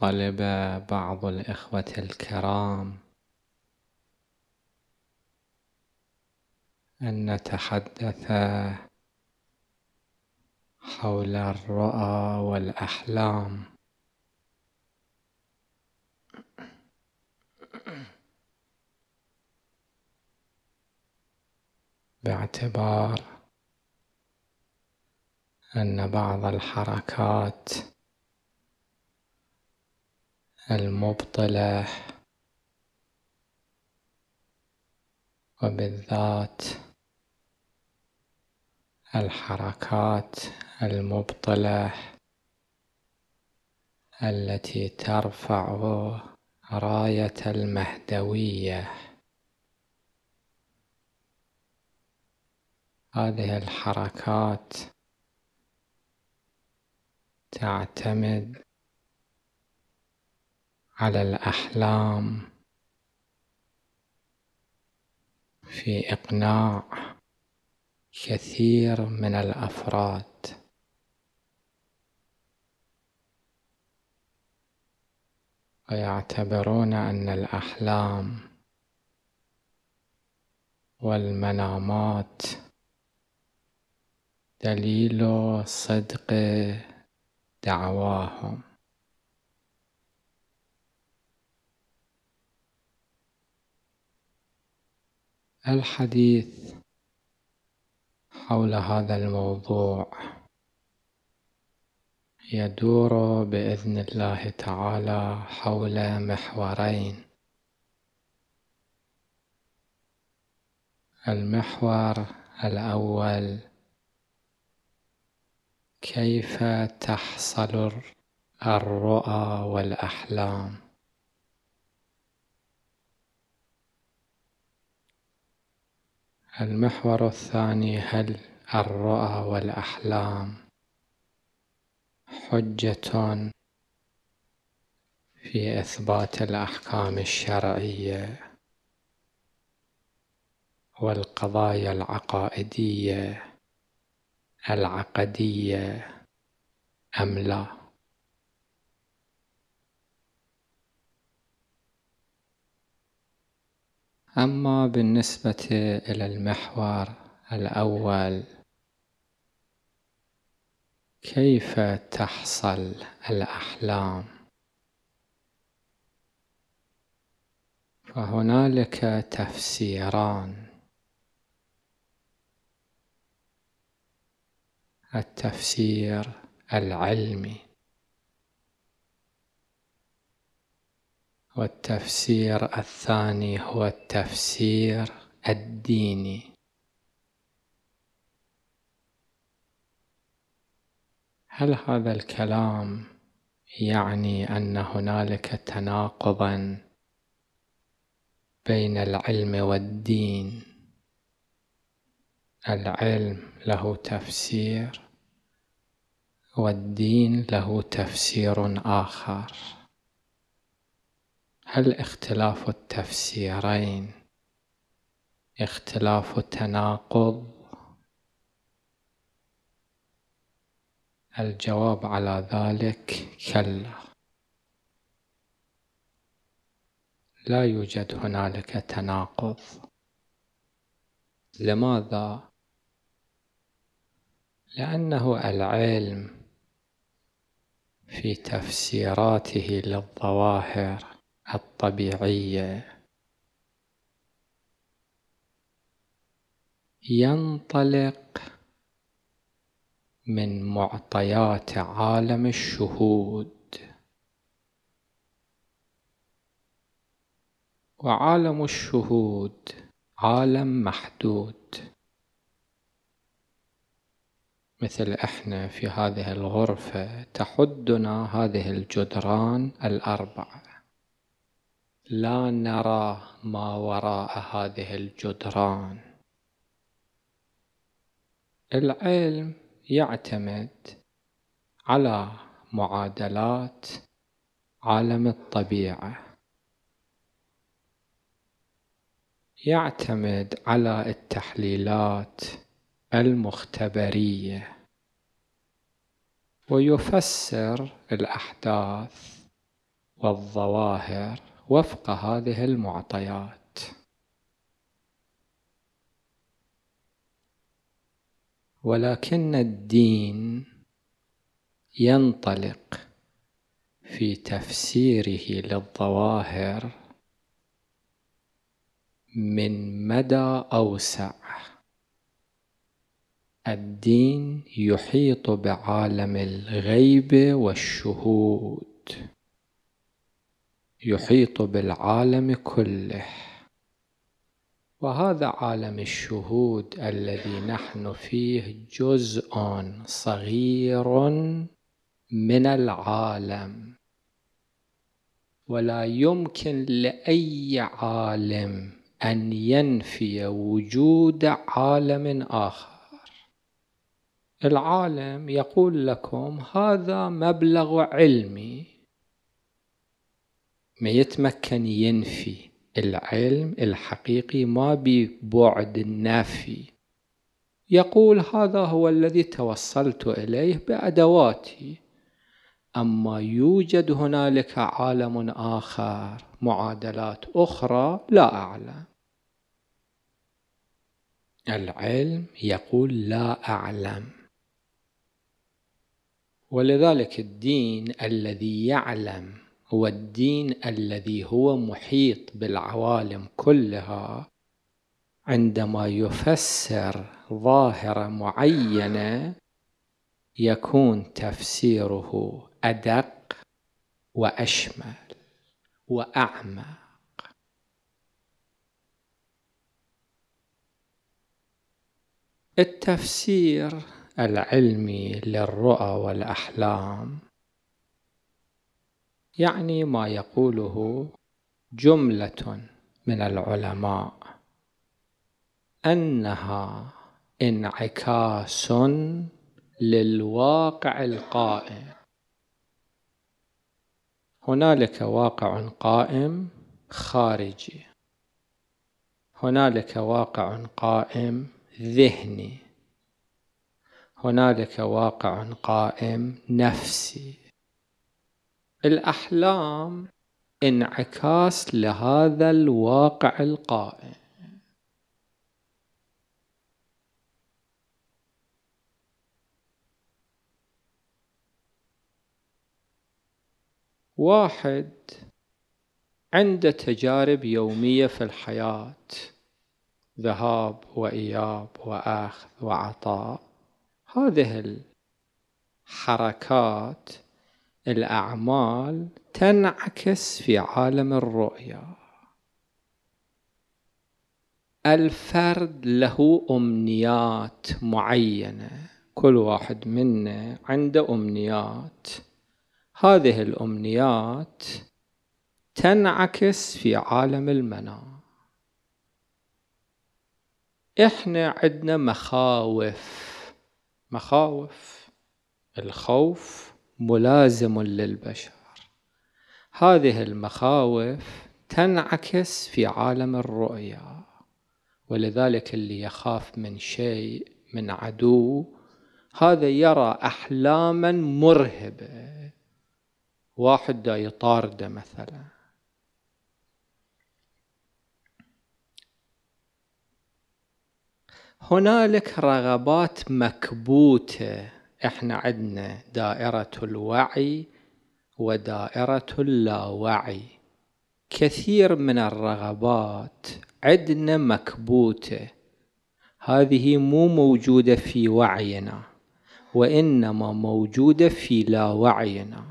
طلب بعض الإخوة الكرام أن نتحدث حول الرؤى والأحلام باعتبار أن بعض الحركات المبطلة وبالذات الحركات المبطلة التي ترفع راية المهدوية هذه الحركات تعتمد على الأحلام في إقناع كثير من الأفراد ويعتبرون أن الأحلام والمنامات دليل صدق دعواهم الحديث حول هذا الموضوع يدور باذن الله تعالى حول محورين المحور الاول كيف تحصل الرؤى والاحلام المحور الثاني هل الرؤى والأحلام حجة في إثبات الأحكام الشرعية والقضايا العقائدية العقدية أم لا؟ أما بالنسبة إلى المحور الأول كيف تحصل الأحلام؟ فهنالك تفسيران التفسير العلمي والتفسير الثاني هو التفسير الديني هل هذا الكلام يعني ان هنالك تناقضا بين العلم والدين العلم له تفسير والدين له تفسير اخر هل اختلاف التفسيرين اختلاف تناقض الجواب على ذلك كلا لا يوجد هنالك تناقض لماذا لانه العلم في تفسيراته للظواهر الطبيعية ينطلق من معطيات عالم الشهود وعالم الشهود عالم محدود مثل احنا في هذه الغرفة تحدنا هذه الجدران الأربعة لا نرى ما وراء هذه الجدران العلم يعتمد على معادلات عالم الطبيعه يعتمد على التحليلات المختبريه ويفسر الاحداث والظواهر وفق هذه المعطيات ولكن الدين ينطلق في تفسيره للظواهر من مدى اوسع الدين يحيط بعالم الغيب والشهود يحيط بالعالم كله وهذا عالم الشهود الذي نحن فيه جزء صغير من العالم ولا يمكن لاي عالم ان ينفي وجود عالم اخر العالم يقول لكم هذا مبلغ علمي ما يتمكن ينفي العلم الحقيقي ما ببعد النافي يقول هذا هو الذي توصلت إليه بأدواتي أما يوجد هنالك عالم آخر معادلات أخرى لا أعلم العلم يقول لا أعلم ولذلك الدين الذي يعلم والدين الذي هو محيط بالعوالم كلها عندما يفسر ظاهره معينه يكون تفسيره ادق واشمل واعمق التفسير العلمي للرؤى والاحلام يعني ما يقوله جملة من العلماء أنها انعكاس للواقع القائم هنالك واقع قائم خارجي هنالك واقع قائم ذهني هنالك واقع قائم نفسي الأحلام انعكاس لهذا الواقع القائم واحد عنده تجارب يومية في الحياة ذهاب وإياب وأخذ وعطاء هذه الحركات الأعمال تنعكس في عالم الرؤيا الفرد له أمنيات معينة كل واحد منا عنده أمنيات هذه الأمنيات تنعكس في عالم المنام احنا عندنا مخاوف مخاوف الخوف ملازم للبشر هذه المخاوف تنعكس في عالم الرؤيا ولذلك اللي يخاف من شيء من عدو هذا يرى احلاما مرهبه واحد دا يطارده مثلا هنالك رغبات مكبوته احنا عندنا دائرة الوعي ودائرة اللاوعي كثير من الرغبات عندنا مكبوته هذه مو موجودة في وعينا وإنما موجودة في لا وعينا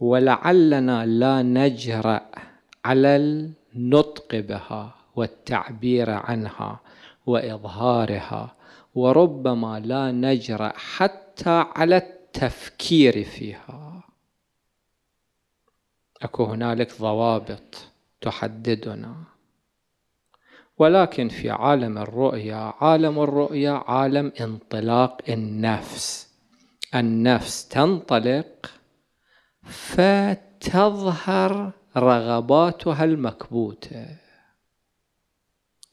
ولعلنا لا نجرأ على النطق بها والتعبير عنها وإظهارها وربما لا نجرأ حتى على التفكير فيها اكو هنالك ضوابط تحددنا ولكن في عالم الرؤيا عالم الرؤيا عالم انطلاق النفس النفس تنطلق فتظهر رغباتها المكبوته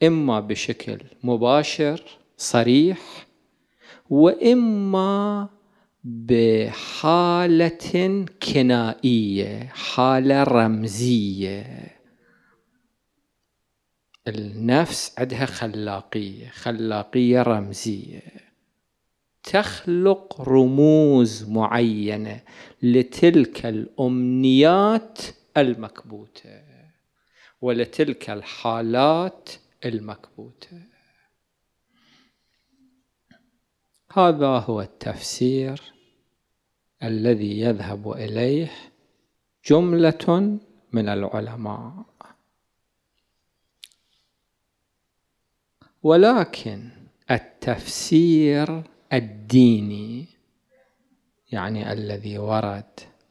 اما بشكل مباشر صريح واما بحاله كنائيه حاله رمزيه النفس عندها خلاقيه خلاقيه رمزيه تخلق رموز معينه لتلك الامنيات المكبوته ولتلك الحالات المكبوته هذا هو التفسير الذي يذهب إليه جملة من العلماء ولكن التفسير الديني يعني الذي ورد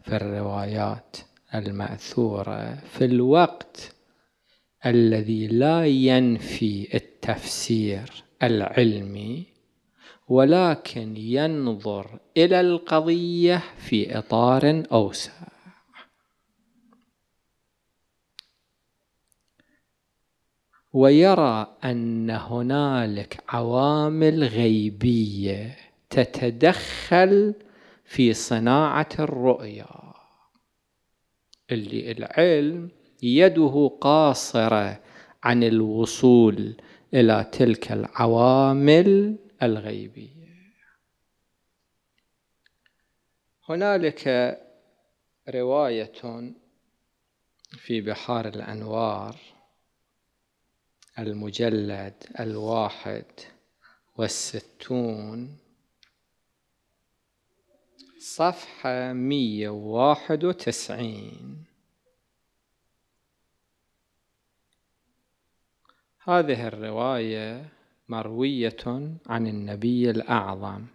في الروايات الماثوره في الوقت الذي لا ينفي التفسير العلمي ولكن ينظر إلى القضية في إطار أوسع ويرى أن هنالك عوامل غيبية تتدخل في صناعة الرؤيا اللي العلم يده قاصرة عن الوصول إلى تلك العوامل الغيبية هنالك رواية في بحار الأنوار المجلد الواحد والستون صفحة مية وواحد وتسعين هذه الرواية مرويه عن النبي الاعظم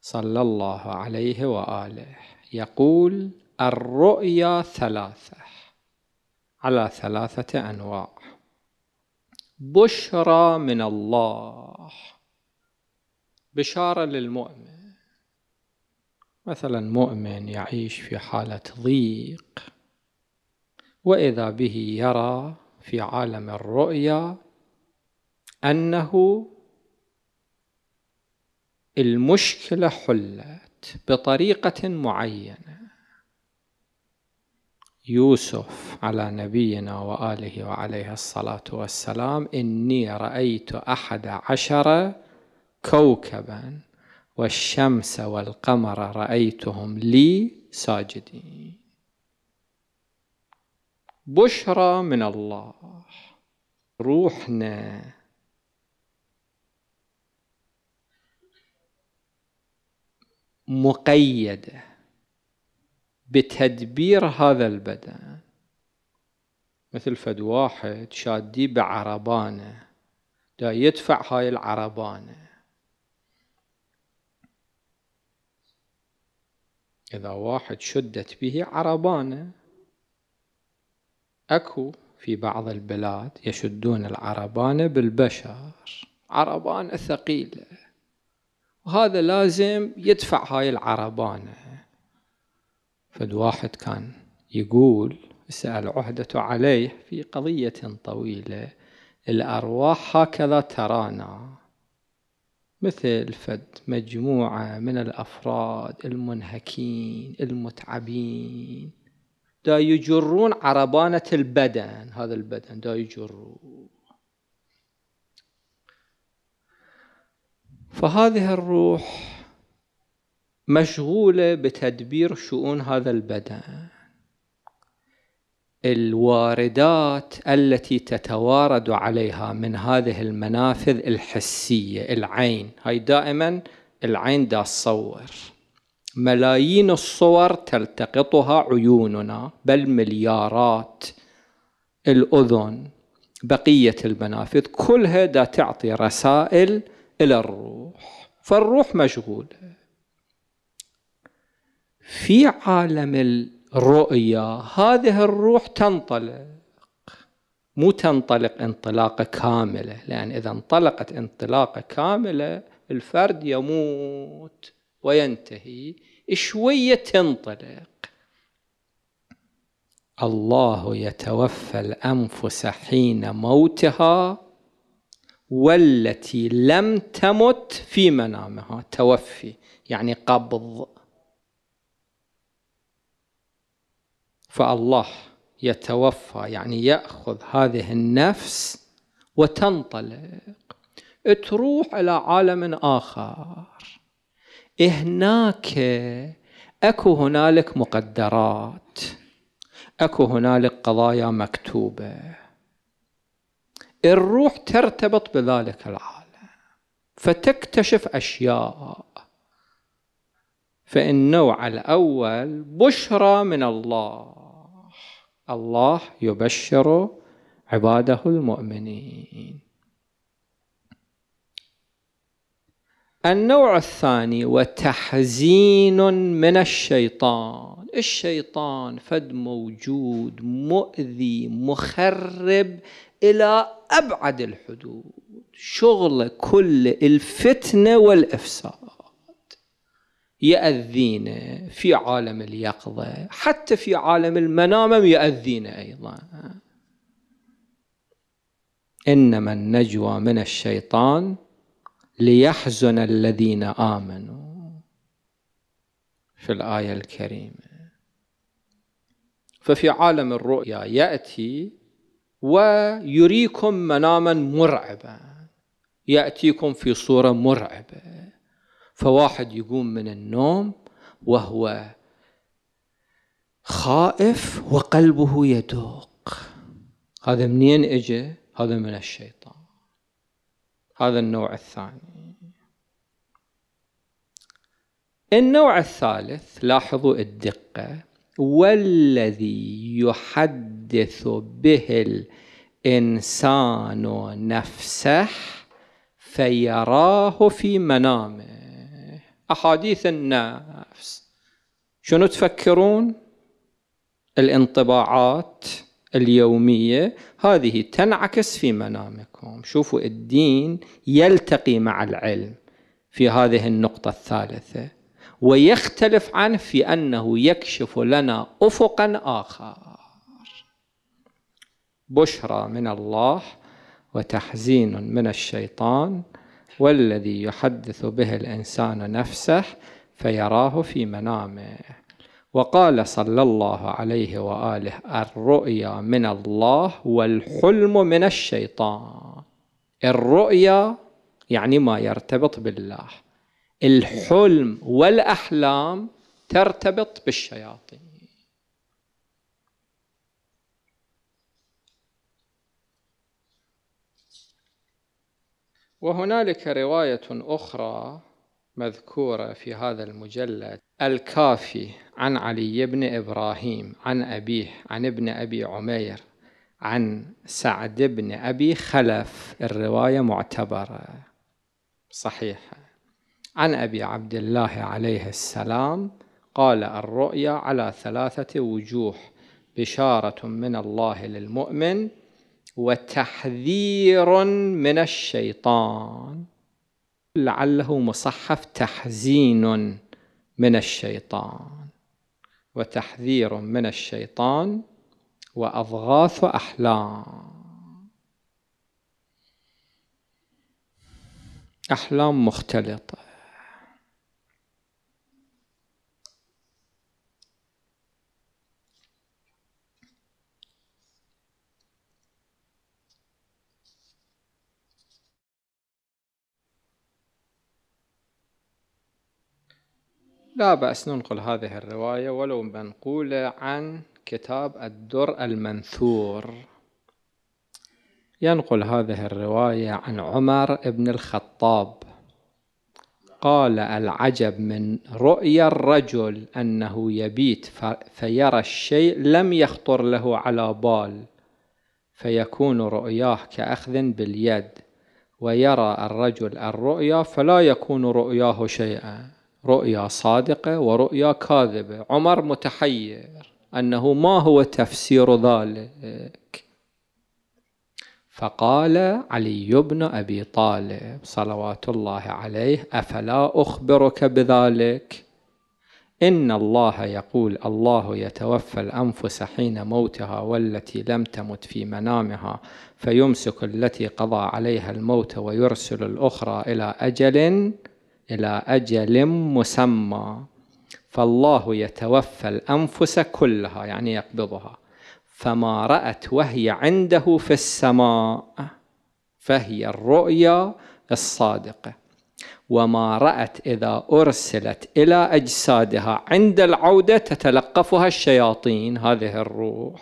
صلى الله عليه واله يقول الرؤيا ثلاثه على ثلاثه انواع بشرى من الله بشاره للمؤمن مثلا مؤمن يعيش في حاله ضيق واذا به يرى في عالم الرؤيا أنه المشكلة حلت بطريقة معينة يوسف على نبينا وآله وعليه الصلاة والسلام إني رأيت أحد عشر كوكبا والشمس والقمر رأيتهم لي ساجدين بشرى من الله روحنا مقيده بتدبير هذا البدن مثل فد واحد شاديه بعربانه دا يدفع هاي العربانه إذا واحد شدت به عربانة أكو في بعض البلاد يشدون العربانة بالبشر عربانة ثقيلة وهذا لازم يدفع هاي العربانة فد واحد كان يقول سأل عهدة عليه في قضية طويلة الأرواح هكذا ترانا مثل فد مجموعة من الأفراد المنهكين المتعبين دا يجرون عربانة البدن هذا البدن دا يجرون فهذه الروح مشغولة بتدبير شؤون هذا البدن الواردات التي تتوارد عليها من هذه المنافذ الحسية العين هاي دائما العين دا تصور ملايين الصور تلتقطها عيوننا بل مليارات الأذن بقية المنافذ كلها دا تعطي رسائل إلى الروح فالروح مشغولة في عالم الرؤية هذه الروح تنطلق مو تنطلق انطلاقة كاملة لأن إذا انطلقت انطلاقة كاملة الفرد يموت وينتهي شوية تنطلق الله يتوفى الأنفس حين موتها والتي لم تمت في منامها توفي يعني قبض فالله يتوفى يعني ياخذ هذه النفس وتنطلق تروح الى عالم اخر هناك اكو هنالك مقدرات اكو هنالك قضايا مكتوبه الروح ترتبط بذلك العالم فتكتشف أشياء فالنوع الأول بشرى من الله الله يبشر عباده المؤمنين النوع الثاني وتحزين من الشيطان الشيطان فد موجود مؤذي مخرب إلى أبعد الحدود شغل كل الفتنة والإفساد يأذينا في عالم اليقظة حتى في عالم المنام يأذينا أيضا إنما النجوى من الشيطان ليحزن الذين امنوا في الايه الكريمه ففي عالم الرؤيا ياتي ويريكم مناما مرعبا ياتيكم في صوره مرعبه فواحد يقوم من النوم وهو خائف وقلبه يدوق هذا منين اجى هذا من الشيطان هذا النوع الثاني النوع الثالث لاحظوا الدقة والذي يحدث به الإنسان نفسه فيراه في منامه أحاديث النفس شنو تفكرون الانطباعات اليومية هذه تنعكس في منامكم شوفوا الدين يلتقي مع العلم في هذه النقطة الثالثة ويختلف عنه في أنه يكشف لنا أفقا آخر بشرى من الله وتحزين من الشيطان والذي يحدث به الإنسان نفسه فيراه في منامه وقال صلى الله عليه واله الرؤيا من الله والحلم من الشيطان الرؤيا يعني ما يرتبط بالله الحلم والاحلام ترتبط بالشياطين وهنالك روايه اخرى مذكورة في هذا المجلد الكافي عن علي بن إبراهيم عن أبيه عن ابن أبي عمير عن سعد بن أبي خلف الرواية معتبرة صحيحة عن أبي عبد الله عليه السلام قال الرؤيا على ثلاثة وجوه بشارة من الله للمؤمن وتحذير من الشيطان لعله مصحف تحزين من الشيطان وتحذير من الشيطان وأضغاث أحلام أحلام مختلطة لا بأس ننقل هذه الرواية ولو منقولة عن كتاب الدر المنثور ينقل هذه الرواية عن عمر بن الخطاب قال العجب من رؤيا الرجل أنه يبيت فيرى الشيء لم يخطر له على بال فيكون رؤياه كأخذ باليد ويرى الرجل الرؤيا فلا يكون رؤياه شيئا رؤيا صادقة ورؤيا كاذبة عمر متحير أنه ما هو تفسير ذلك فقال علي بن أبي طالب صلوات الله عليه أفلا أخبرك بذلك إن الله يقول الله يتوفى الأنفس حين موتها والتي لم تمت في منامها فيمسك التي قضى عليها الموت ويرسل الأخرى إلى أجل إلى أجل مسمى فالله يتوفى الأنفس كلها يعني يقبضها فما رأت وهي عنده في السماء فهي الرؤيا الصادقة وما رأت إذا أرسلت إلى أجسادها عند العودة تتلقفها الشياطين هذه الروح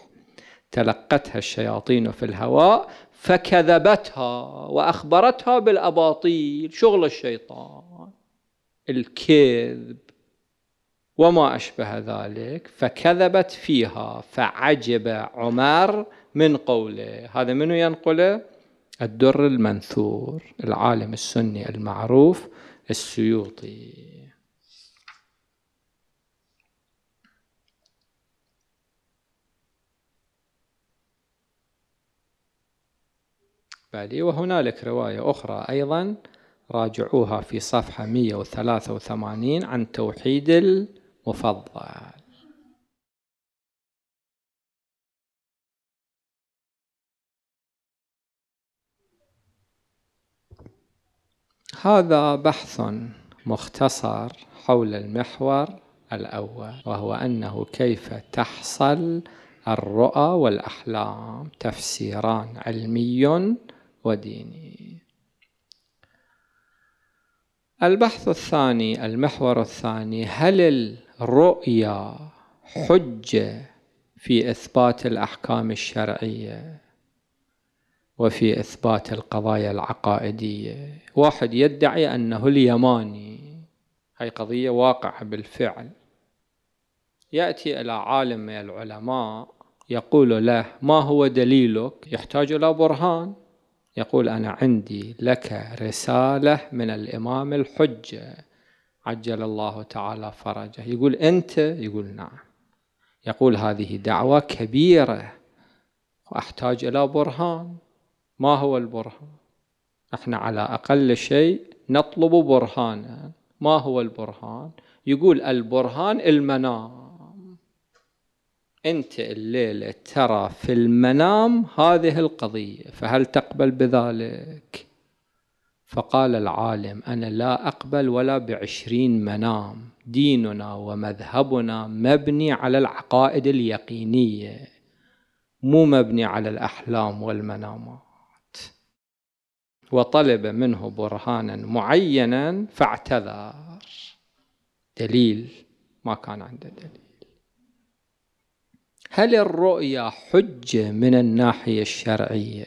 تلقتها الشياطين في الهواء فكذبتها وأخبرتها بالأباطيل شغل الشيطان الكذب وما أشبه ذلك فكذبت فيها فعجب عمر من قوله هذا منو ينقله الدر المنثور العالم السني المعروف السيوطي بالي وهنالك رواية أخرى أيضا راجعوها في صفحة 183 عن توحيد المفضل هذا بحث مختصر حول المحور الأول وهو أنه كيف تحصل الرؤى والأحلام تفسيران علمي وديني البحث الثاني المحور الثاني هل الرؤية حجة في إثبات الأحكام الشرعية وفي إثبات القضايا العقائدية واحد يدعي أنه اليماني هاي قضية واقعة بالفعل يأتي إلى عالم من العلماء يقول له ما هو دليلك يحتاج إلى برهان يقول أنا عندي لك رسالة من الإمام الحجة عجل الله تعالى فرجه يقول أنت يقول نعم يقول هذه دعوة كبيرة وأحتاج إلى برهان ما هو البرهان احنا على أقل شيء نطلب برهانا ما هو البرهان يقول البرهان المنام أنت الليلة ترى في المنام هذه القضية فهل تقبل بذلك؟ فقال العالم أنا لا أقبل ولا بعشرين منام ديننا ومذهبنا مبني على العقائد اليقينية مو مبني على الأحلام والمنامات وطلب منه برهانا معينا فاعتذر دليل ما كان عنده دليل هل الرؤيا حجة من الناحية الشرعية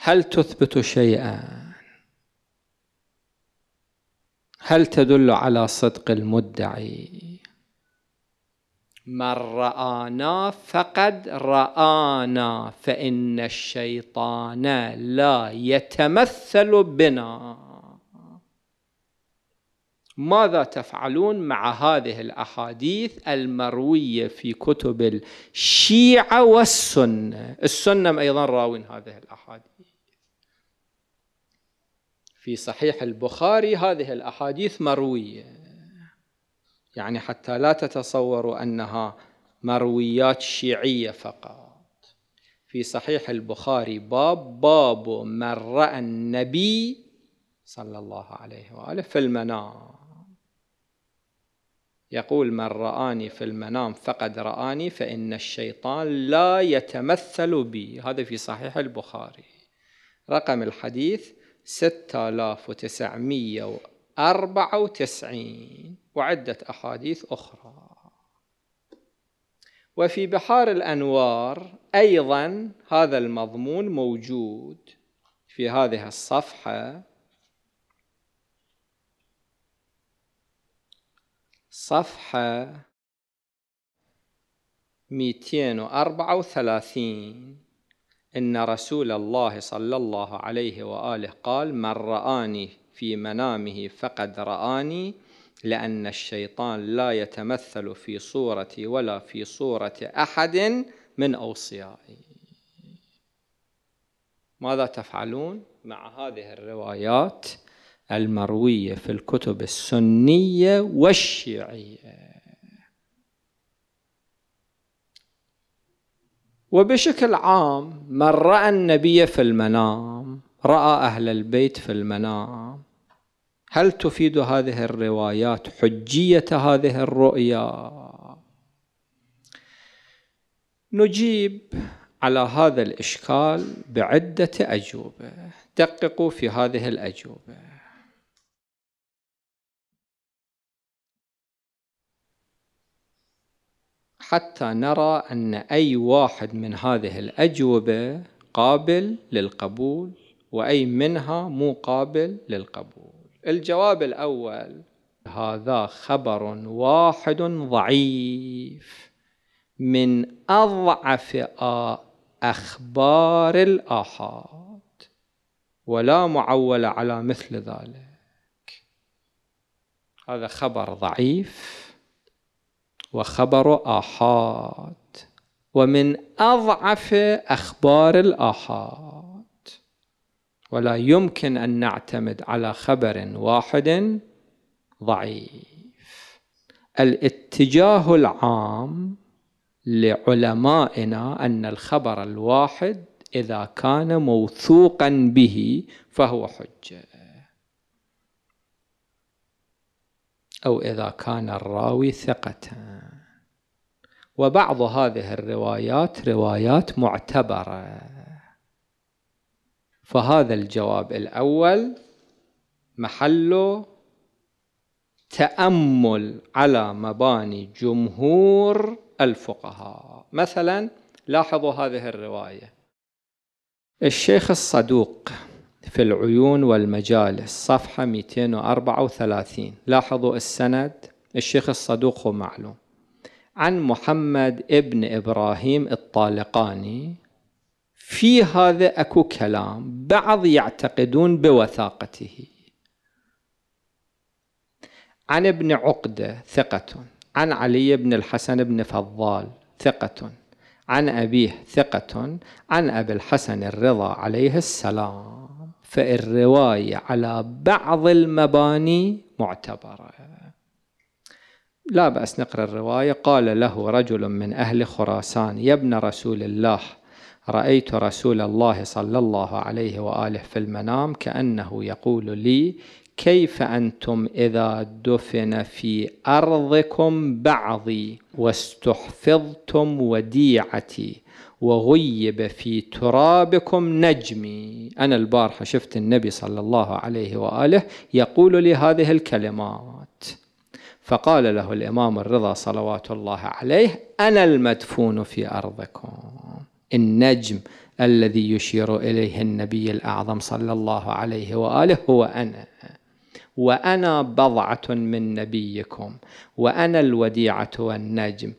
هل تثبت شيئا هل تدل على صدق المدعي من رآنا فقد رآنا فإن الشيطان لا يتمثل بنا ماذا تفعلون مع هذه الاحاديث المرويه في كتب الشيعه والسنه، السنه ايضا راوين هذه الاحاديث. في صحيح البخاري هذه الاحاديث مرويه. يعني حتى لا تتصوروا انها مرويات شيعيه فقط. في صحيح البخاري باب باب من راى النبي صلى الله عليه واله في المنام. يقول من رآني في المنام فقد رآني فإن الشيطان لا يتمثل بي هذا في صحيح البخاري رقم الحديث 6994 وعدة أحاديث أخرى وفي بحار الأنوار أيضا هذا المضمون موجود في هذه الصفحة صفحة ميتين وأربعة وثلاثين إن رسول الله صلى الله عليه وآله قال من رآني في منامه فقد رآني لأن الشيطان لا يتمثل في صورتي ولا في صورة أحد من أوصيائي ماذا تفعلون مع هذه الروايات؟ المروية في الكتب السنية والشيعية وبشكل عام من رأى النبي في المنام رأى أهل البيت في المنام هل تفيد هذه الروايات حجية هذه الرؤيا؟ نجيب على هذا الإشكال بعدة أجوبة دققوا في هذه الأجوبة حتى نرى أن أي واحد من هذه الأجوبة قابل للقبول وأي منها مو قابل للقبول الجواب الأول هذا خبر واحد ضعيف من أضعف أخبار الآحاد ولا معول على مثل ذلك هذا خبر ضعيف وخبر آحاد ومن أضعف أخبار الآحاد ولا يمكن أن نعتمد على خبر واحد ضعيف الاتجاه العام لعلمائنا أن الخبر الواحد إذا كان موثوقا به فهو حجة أو إذا كان الراوي ثقة وبعض هذه الروايات روايات معتبرة فهذا الجواب الأول محله تأمل على مباني جمهور الفقهاء مثلا لاحظوا هذه الرواية الشيخ الصدوق في العيون والمجالس صفحة 234 لاحظوا السند الشيخ الصدوق هو معلوم عن محمد ابن إبراهيم الطالقاني في هذا أكو كلام بعض يعتقدون بوثاقته عن ابن عقدة ثقة عن علي بن الحسن بن فضال ثقة عن أبيه ثقة عن أبي الحسن الرضا عليه السلام فالرواية على بعض المباني معتبرة لا بأس نقرأ الرواية قال له رجل من أهل خراسان يا ابن رسول الله رأيت رسول الله صلى الله عليه وآله في المنام كأنه يقول لي كيف أنتم إذا دفن في أرضكم بعضي واستحفظتم وديعتي وغيب في ترابكم نجمي أنا البارحة شفت النبي صلى الله عليه وآله يقول لي هذه الكلمات فقال له الإمام الرضا صلوات الله عليه أنا المدفون في أرضكم النجم الذي يشير إليه النبي الأعظم صلى الله عليه وآله هو أنا وأنا بضعة من نبيكم وأنا الوديعة والنجم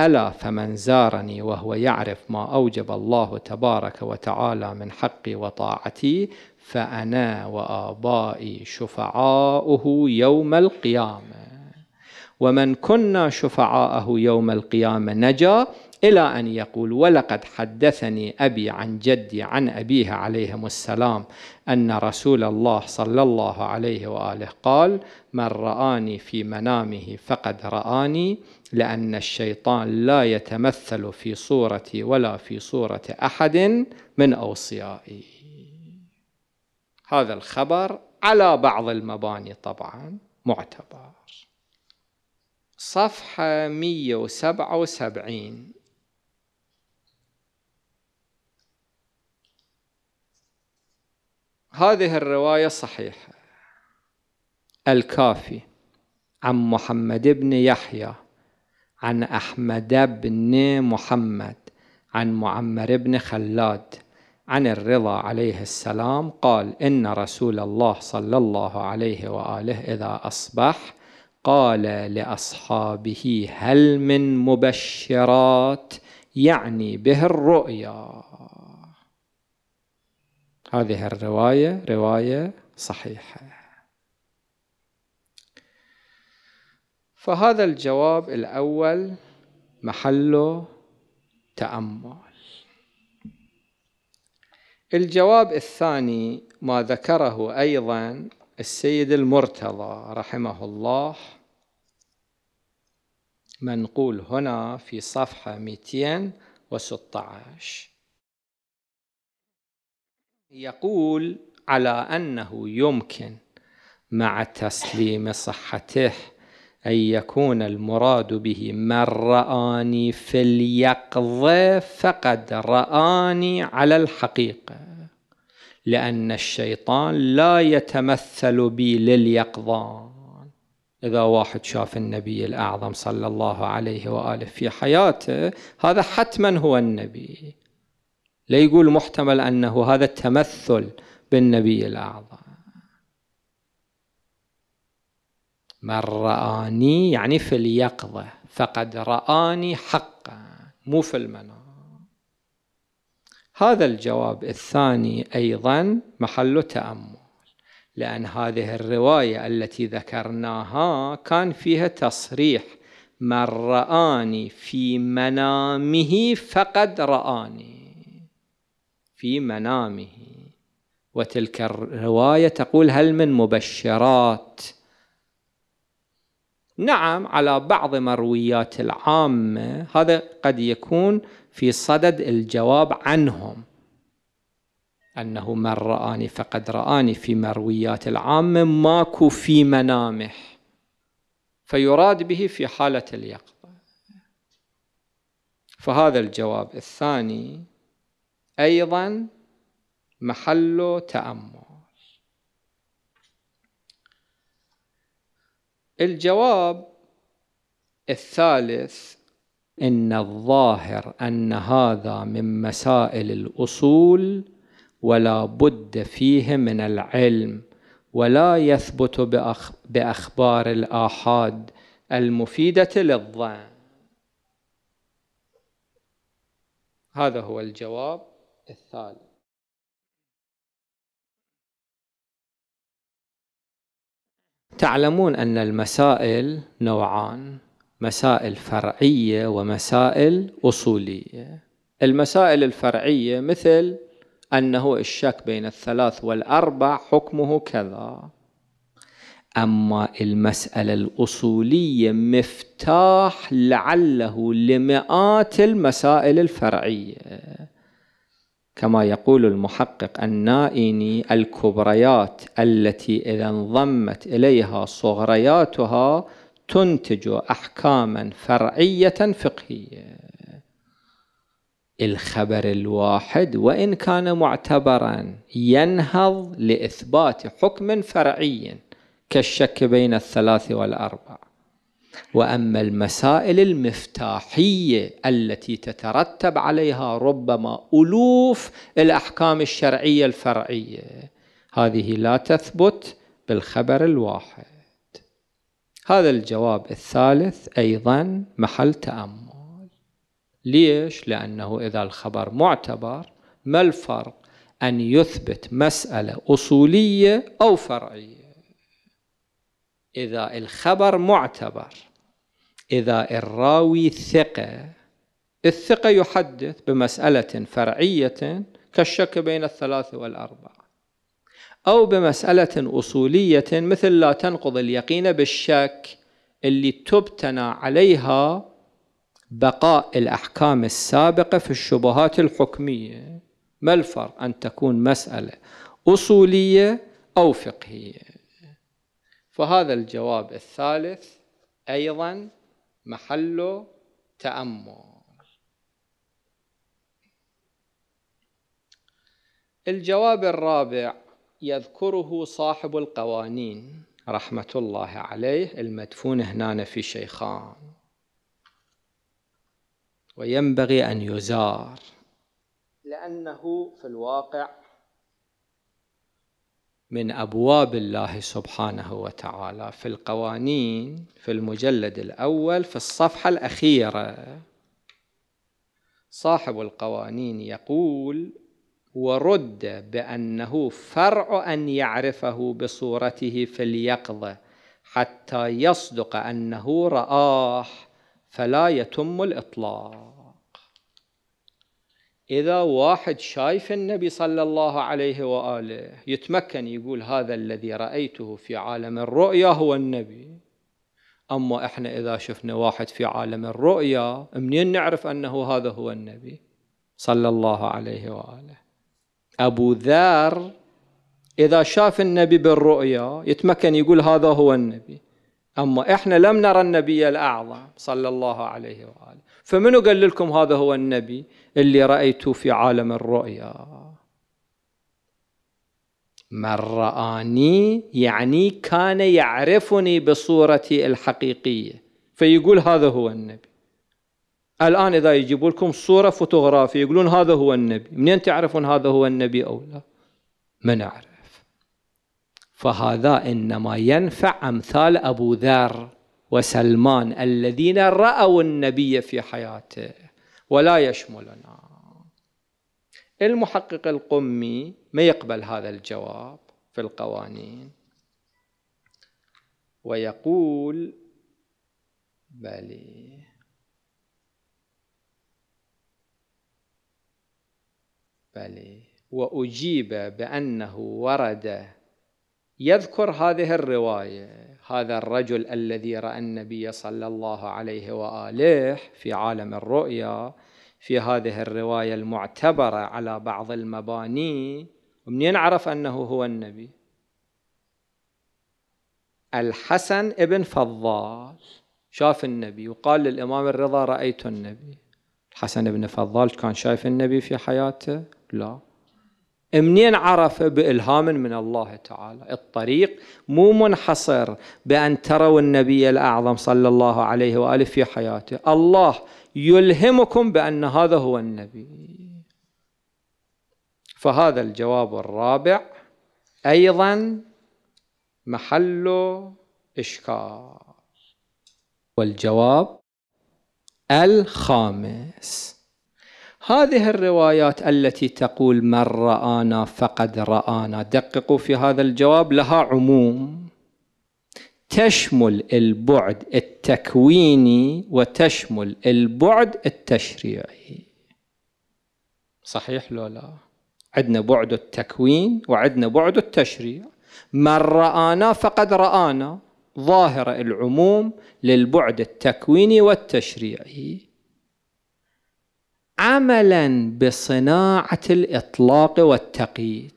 ألا فمن زارني وهو يعرف ما أوجب الله تبارك وتعالى من حقي وطاعتي فأنا وآبائي شفعاؤه يوم القيامة ومن كنا شفعاءه يوم القيامة نجا إلى أن يقول ولقد حدثني أبي عن جدي عن أبيه عليهم السلام أن رسول الله صلى الله عليه وآله قال من رآني في منامه فقد رآني لأن الشيطان لا يتمثل في صورتي ولا في صورة أحد من أوصيائي هذا الخبر على بعض المباني طبعا معتبر صفحة 177 هذه الرواية صحيحة الكافي عن محمد بن يحيى عن أحمد بن محمد عن معمر بن خلاد عن الرضا عليه السلام قال إن رسول الله صلى الله عليه وآله إذا أصبح قال لاصحابه هل من مبشرات يعني به الرؤيا هذه الروايه روايه صحيحه فهذا الجواب الاول محله تامل الجواب الثاني ما ذكره ايضا السيد المرتضى رحمه الله منقول هنا في صفحة 216 يقول على أنه يمكن مع تسليم صحته أن يكون المراد به من رآني في اليقظة فقد رآني على الحقيقة لأن الشيطان لا يتمثل بي لليقظان إذا واحد شاف النبي الأعظم صلى الله عليه وآله في حياته هذا حتما هو النبي لا يقول محتمل أنه هذا التمثل بالنبي الأعظم من رآني يعني في اليقظة فقد رآني حقا مو في المنام هذا الجواب الثاني أيضا محل تأمل لأن هذه الرواية التي ذكرناها كان فيها تصريح من رآني في منامه فقد رآني في منامه وتلك الرواية تقول هل من مبشرات نعم على بعض مرويات العامة هذا قد يكون في صدد الجواب عنهم أنه من رآني فقد رآني في مرويات العامة ماكو في منامح فيراد به في حالة اليقظة فهذا الجواب الثاني أيضا محل تأمل الجواب الثالث ان الظاهر ان هذا من مسائل الاصول ولا بد فيه من العلم ولا يثبت باخبار الاحاد المفيده للظن هذا هو الجواب الثالث تعلمون ان المسائل نوعان مسائل فرعيه ومسائل اصوليه المسائل الفرعيه مثل أنه الشك بين الثلاث والأربع حكمه كذا أما المسألة الأصولية مفتاح لعله لمئات المسائل الفرعية كما يقول المحقق النائني الكبريات التي إذا انضمت إليها صغرياتها تنتج أحكاما فرعية فقهية الخبر الواحد وإن كان معتبرا ينهض لإثبات حكم فرعي كالشك بين الثلاث والأربع وأما المسائل المفتاحية التي تترتب عليها ربما ألوف الأحكام الشرعية الفرعية هذه لا تثبت بالخبر الواحد هذا الجواب الثالث أيضا محل تأمل ليش؟ لأنه إذا الخبر معتبر ما الفرق أن يثبت مسألة أصولية أو فرعية إذا الخبر معتبر إذا الراوي ثقة الثقة يحدث بمسألة فرعية كالشك بين الثلاث والأربعة أو بمسألة أصولية مثل لا تنقض اليقين بالشك اللي تبتنى عليها بقاء الأحكام السابقة في الشبهات الحكمية ما الفرق أن تكون مسألة أصولية أو فقهية فهذا الجواب الثالث أيضا محل تأمل الجواب الرابع يذكره صاحب القوانين رحمة الله عليه المدفون هنا في شيخان وينبغي أن يزار لأنه في الواقع من أبواب الله سبحانه وتعالى في القوانين في المجلد الأول في الصفحة الأخيرة صاحب القوانين يقول ورد بأنه فرع أن يعرفه بصورته في اليقظة حتى يصدق أنه رآه فلا يتم الإطلاق إذا واحد شايف النبي صلى الله عليه وآله يتمكن يقول هذا الذي رأيته في عالم الرؤيا هو النبي أما إحنا إذا شفنا واحد في عالم الرؤيا منين نعرف أنه هذا هو النبي صلى الله عليه وآله أبو ذر إذا شاف النبي بالرؤيا يتمكن يقول هذا هو النبي أما إحنا لم نرى النبي الأعظم صلى الله عليه وآله فمنو قال لكم هذا هو النبي اللي رأيته في عالم الرؤيا من رآني يعني كان يعرفني بصورتي الحقيقية فيقول هذا هو النبي الآن إذا يجيبوا لكم صورة فوتوغرافية يقولون هذا هو النبي منين تعرفون هذا هو النبي أو لا من أعرف فهذا انما ينفع امثال ابو ذر وسلمان الذين راوا النبي في حياته ولا يشملنا المحقق القمي ما يقبل هذا الجواب في القوانين ويقول بلي بلي وأجيب بأنه ورد يذكر هذه الروايه هذا الرجل الذي راى النبي صلى الله عليه واله في عالم الرؤيا في هذه الروايه المعتبره على بعض المباني ومن عرف انه هو النبي الحسن ابن فضال شاف النبي وقال للامام الرضا رايت النبي الحسن ابن فضال كان شايف النبي في حياته لا منين عرف بإلهام من الله تعالى الطريق مو منحصر بأن تروا النبي الأعظم صلى الله عليه وآله في حياته الله يلهمكم بأن هذا هو النبي فهذا الجواب الرابع أيضا محل إشكال والجواب الخامس هذه الروايات التي تقول من رآنا فقد رآنا دققوا في هذا الجواب لها عموم تشمل البعد التكويني وتشمل البعد التشريعي صحيح لو لا عندنا بعد التكوين وعندنا بعد التشريع من رآنا فقد رآنا ظاهرة العموم للبعد التكويني والتشريعي عملا بصناعه الاطلاق والتقييد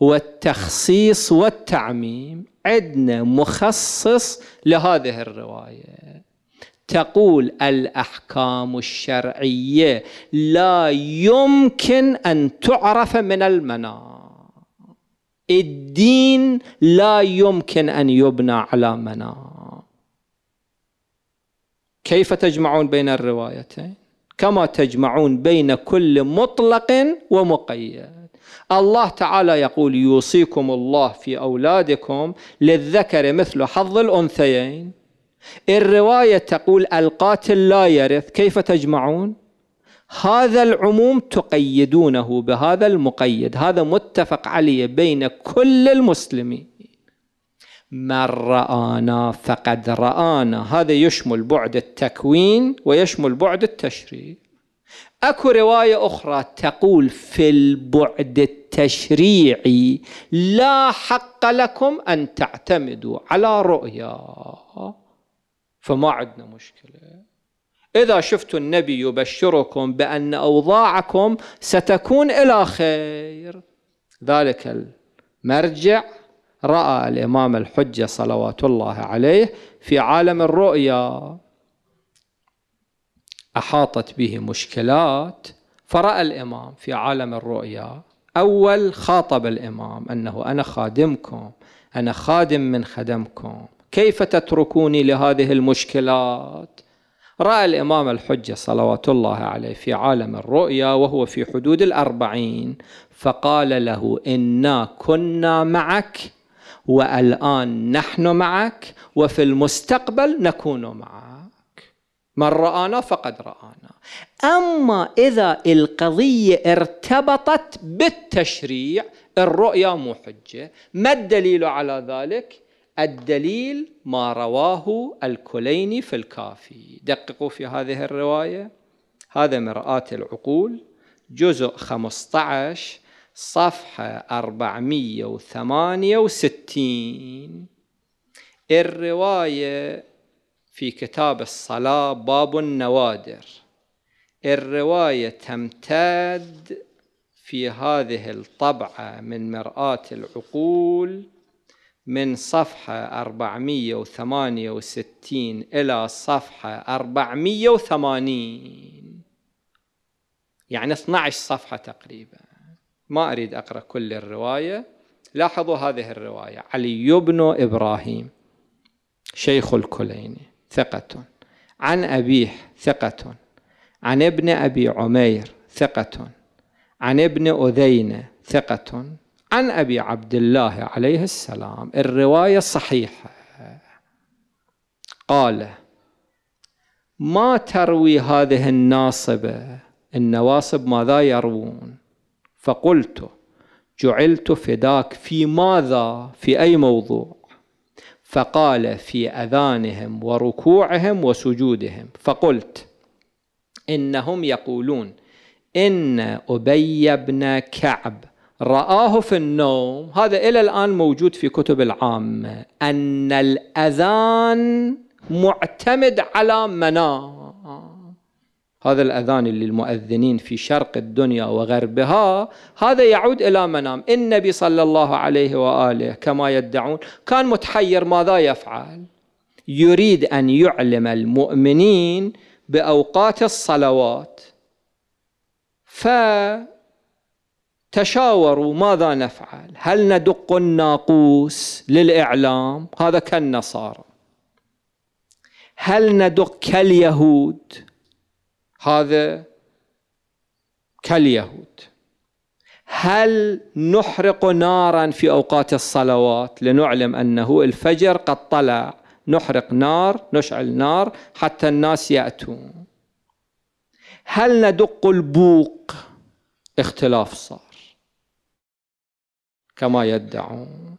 والتخصيص والتعميم عندنا مخصص لهذه الروايه تقول الاحكام الشرعيه لا يمكن ان تعرف من المنام الدين لا يمكن ان يبنى على منام كيف تجمعون بين الروايتين كما تجمعون بين كل مطلق ومقيد الله تعالى يقول يوصيكم الله في أولادكم للذكر مثل حظ الأنثيين الرواية تقول القاتل لا يرث كيف تجمعون هذا العموم تقيدونه بهذا المقيد هذا متفق عليه بين كل المسلمين من رآنا فقد رآنا هذا يشمل بعد التكوين ويشمل بعد التشريع اكو روايه اخرى تقول في البعد التشريعي لا حق لكم ان تعتمدوا على رؤيا فما عندنا مشكله اذا شفت النبي يبشركم بان اوضاعكم ستكون الى خير ذلك المرجع رأى الإمام الحجة صلوات الله عليه في عالم الرؤيا أحاطت به مشكلات فرأى الإمام في عالم الرؤيا أول خاطب الإمام أنه أنا خادمكم أنا خادم من خدمكم كيف تتركوني لهذه المشكلات رأى الإمام الحجة صلوات الله عليه في عالم الرؤيا وهو في حدود الأربعين فقال له إنا كنا معك والآن نحن معك وفي المستقبل نكون معك من رآنا فقد رآنا أما إذا القضية ارتبطت بالتشريع الرؤيا مو حجة ما الدليل على ذلك؟ الدليل ما رواه الكليني في الكافي دققوا في هذه الرواية هذا مرآة العقول جزء 15 صفحة 468 الرواية في كتاب الصلاة باب النوادر الرواية تمتد في هذه الطبعة من مرآة العقول من صفحة 468 إلى صفحة 480 يعني 12 صفحة تقريباً ما أريد أقرأ كل الرواية لاحظوا هذه الرواية علي بن إبراهيم شيخ الكلين ثقة عن أبيه ثقة عن ابن أبي عمير ثقة عن ابن أذينة ثقة عن أبي عبد الله عليه السلام الرواية صحيحة قال ما تروي هذه الناصبة النواصب ماذا يروون فقلت جعلت فداك في ماذا في أي موضوع فقال في أذانهم وركوعهم وسجودهم فقلت إنهم يقولون إن أبي بن كعب رآه في النوم هذا إلى الآن موجود في كتب العامة أن الأذان معتمد على منام هذا الأذان اللي المؤذنين في شرق الدنيا وغربها هذا يعود إلى منام النبي صلى الله عليه وآله كما يدعون كان متحير ماذا يفعل يريد أن يعلم المؤمنين بأوقات الصلوات فتشاوروا ماذا نفعل هل ندق الناقوس للإعلام هذا كالنصارى هل ندق كاليهود هذا كاليهود هل نحرق نارا في اوقات الصلوات لنعلم انه الفجر قد طلع نحرق نار نشعل نار حتى الناس ياتون هل ندق البوق اختلاف صار كما يدعون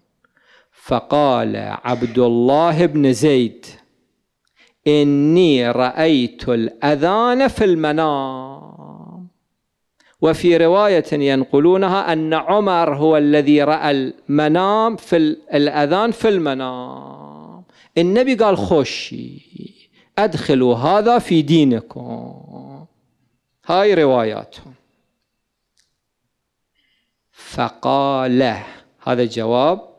فقال عبد الله بن زيد إني رأيت الأذان في المنام وفي رواية ينقلونها أن عمر هو الذي رأى المنام في الأذان في المنام النبي قال خشي أدخلوا هذا في دينكم هاي رواياتهم فقال هذا جواب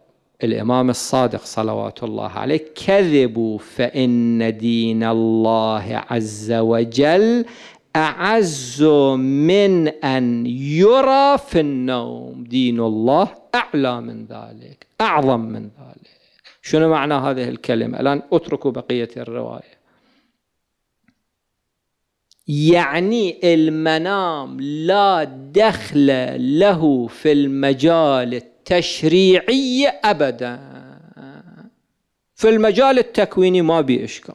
الإمام الصادق صلوات الله عليه كذبوا فإن دين الله عز وجل أعز من أن يرى في النوم دين الله أعلى من ذلك أعظم من ذلك شنو معنى هذه الكلمة الآن أتركوا بقية الرواية يعني المنام لا دخل له في المجال تشريعية أبدا في المجال التكويني ما بي إشكال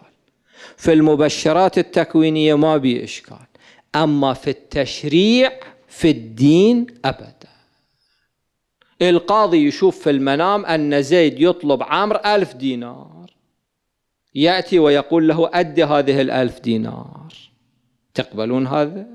في المبشرات التكوينية ما بي إشكال أما في التشريع في الدين أبدا القاضي يشوف في المنام أن زيد يطلب عمرو ألف دينار يأتي ويقول له أد هذه الألف دينار تقبلون هذا؟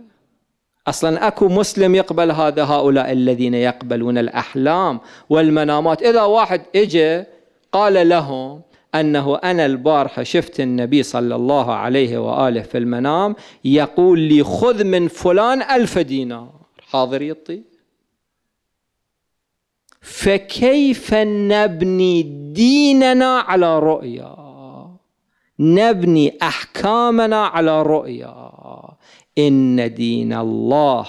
اصلا اكو مسلم يقبل هذا هؤلاء الذين يقبلون الاحلام والمنامات اذا واحد اجى قال لهم انه انا البارحه شفت النبي صلى الله عليه واله في المنام يقول لي خذ من فلان ألف دينار حاضر يطي فكيف نبني ديننا على رؤيا نبني احكامنا على رؤيا إن دين الله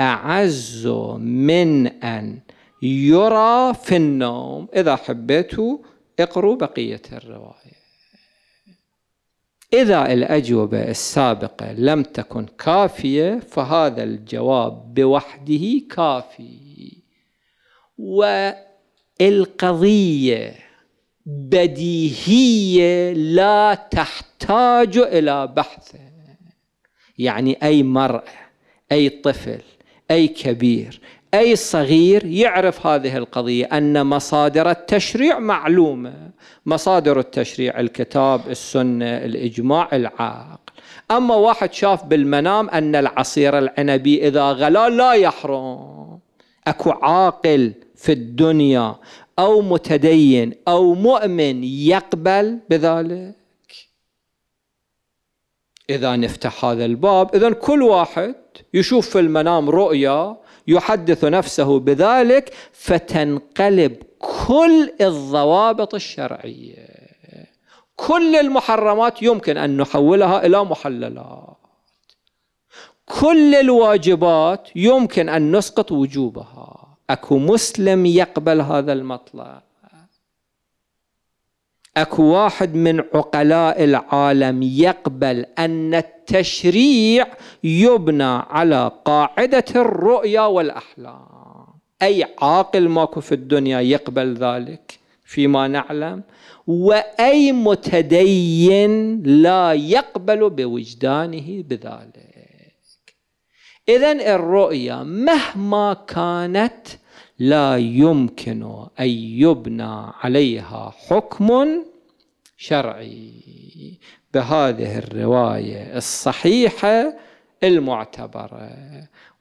أعز من أن يرى في النوم إذا حبيتوا اقروا بقية الرواية إذا الأجوبة السابقة لم تكن كافية فهذا الجواب بوحده كافي والقضية بديهية لا تحتاج إلى بحث يعني أي مرأة أي طفل أي كبير أي صغير يعرف هذه القضية أن مصادر التشريع معلومة مصادر التشريع الكتاب السنة الإجماع العقل أما واحد شاف بالمنام أن العصير العنبي إذا غلا لا يحرم أكو عاقل في الدنيا أو متدين أو مؤمن يقبل بذلك إذا نفتح هذا الباب إذا كل واحد يشوف في المنام رؤيا يحدث نفسه بذلك فتنقلب كل الضوابط الشرعية كل المحرمات يمكن أن نحولها إلى محللات كل الواجبات يمكن أن نسقط وجوبها أكو مسلم يقبل هذا المطلب اكو واحد من عقلاء العالم يقبل ان التشريع يبنى على قاعده الرؤيا والاحلام اي عاقل ماكو في الدنيا يقبل ذلك فيما نعلم واي متدين لا يقبل بوجدانه بذلك اذا الرؤيا مهما كانت لا يمكن أن يبنى عليها حكم شرعي بهذه الرواية الصحيحة المعتبرة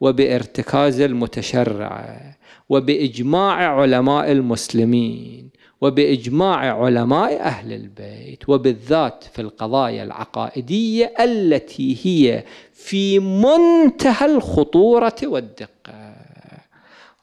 وبارتكاز المتشرعة وبإجماع علماء المسلمين وبإجماع علماء أهل البيت وبالذات في القضايا العقائدية التي هي في منتهى الخطورة والدقة